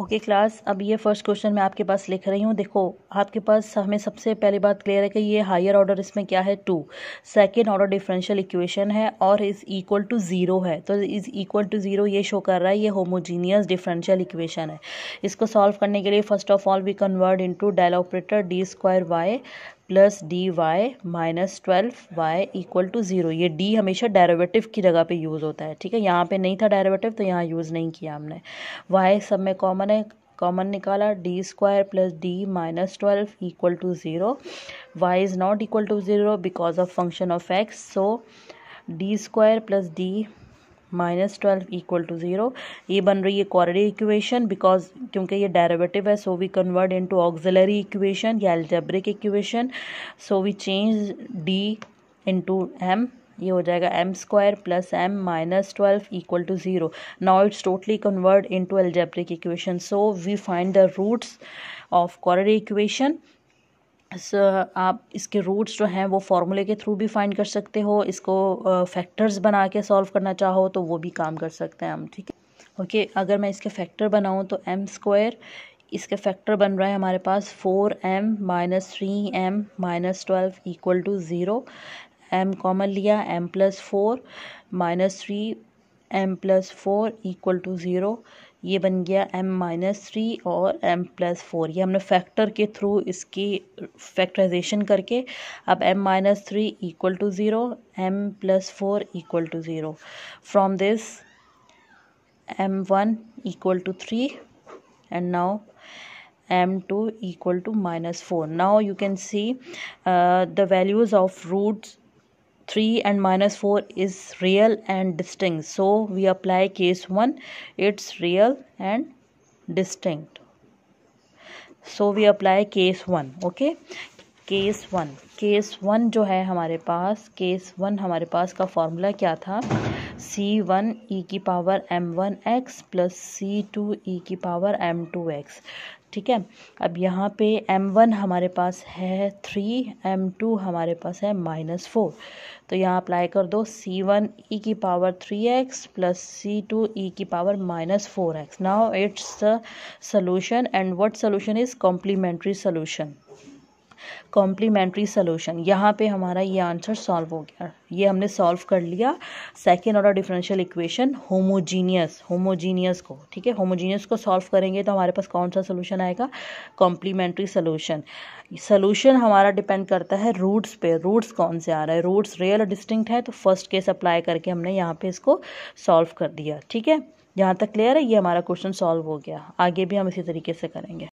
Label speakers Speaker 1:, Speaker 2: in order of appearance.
Speaker 1: okay okay, class अब ये first question मैं आपके पास लिख रही हूँ देखो आपके पास हमें सबसे पहली बात क्लियर है कि ये हायर ऑर्डर इसमें क्या है to second order differential equation है और इज़ इक्वल टू ज़ीरो है तो इज़ इक्वल टू ज़ीरो ये शो कर रहा है ये होमोजीनियस डिफरेंशियल इक्वेशन है इसको सॉल्व करने के लिए first of all we convert to del operator D square Y plus D Y minus twelve Y equal to zero ये डी हमेशा डेरिवेटिव की जगह पे यूज़ होता है ठीक है यहाँ पे नहीं था डेरिवेटिव तो यहाँ यूज़ नहीं किया हमने वाई सब में कॉमन है कॉमन निकाला D square plus D minus twelve equal to zero Y is not equal to zero because of function of X so D square plus D minus twelve equal to zero ये बन रही है क्वारी equation because क्योंकि ये derivative है so we convert into auxiliary equation या algebraic equation so we change D into M ये हो जाएगा M square plus M minus twelve equal to zero now it's totally convert into algebraic equation so we find the roots of auxiliary equation स आप इसके roots जो हैं वो फार्मूले के थ्रू भी फाइंड कर सकते हो इसको फैक्टर्स बना के सॉल्व करना चाहो तो वो भी काम कर सकते हैं हम ठीक है ओके अगर मैं इसके फैक्टर बनाऊँ तो एम स्क्वायर इसके फैक्टर बन रहा है हमारे पास four M minus three M minus twelve equal to zero M common लिया M plus four minus three M plus four equal to zero ये बन गया एम माइनस थ्री और एम प्लस फोर ये हमने फैक्टर के थ्रू इसकी factorization करके अब M minus three equal to zero M plus four equal to zero from this M one equal to three and now M to equal to minus four you you can see the values of roots three and minus four is real and distinct so we apply case one it's real and distinct so we apply case one okay case one case one जो है हमारे पास case one हमारे पास का formula क्या था सी one E की power M one X plus C two E की power M to x ठीक है अब यहाँ पे एम वन हमारे पास है थ्री एम टू हमारे पास है माइनस फोर तो यहाँ अप्लाई कर दो सी वन ई की power three X plus C two E की power minus four X now it's the solution and what solution is complementary solution complementary solution यहाँ पे हमारा ये आंसर सॉल्व हो गया ये हमने सॉल्व कर लिया second order differential equation homogeneous homogeneous को ठीक है होमोजीनियस को सॉल्व करेंगे तो हमारे पास कौन सा सोल्यूशन आएगा कॉम्प्लीमेंट्री सोल्यूशन सोल्यूशन हमारा डिपेंड करता है रूट्स पे रूट्स कौन से आ रहा है रूट्स रियल डिस्टिंक्ट है तो फर्स्ट केस अप्लाई करके हमने यहाँ पे इसको सॉल्व कर दिया ठीक है यहाँ तक क्लियर है ये हमारा क्वेश्चन सॉल्व हो गया आगे भी हम इसी तरीके से करेंगे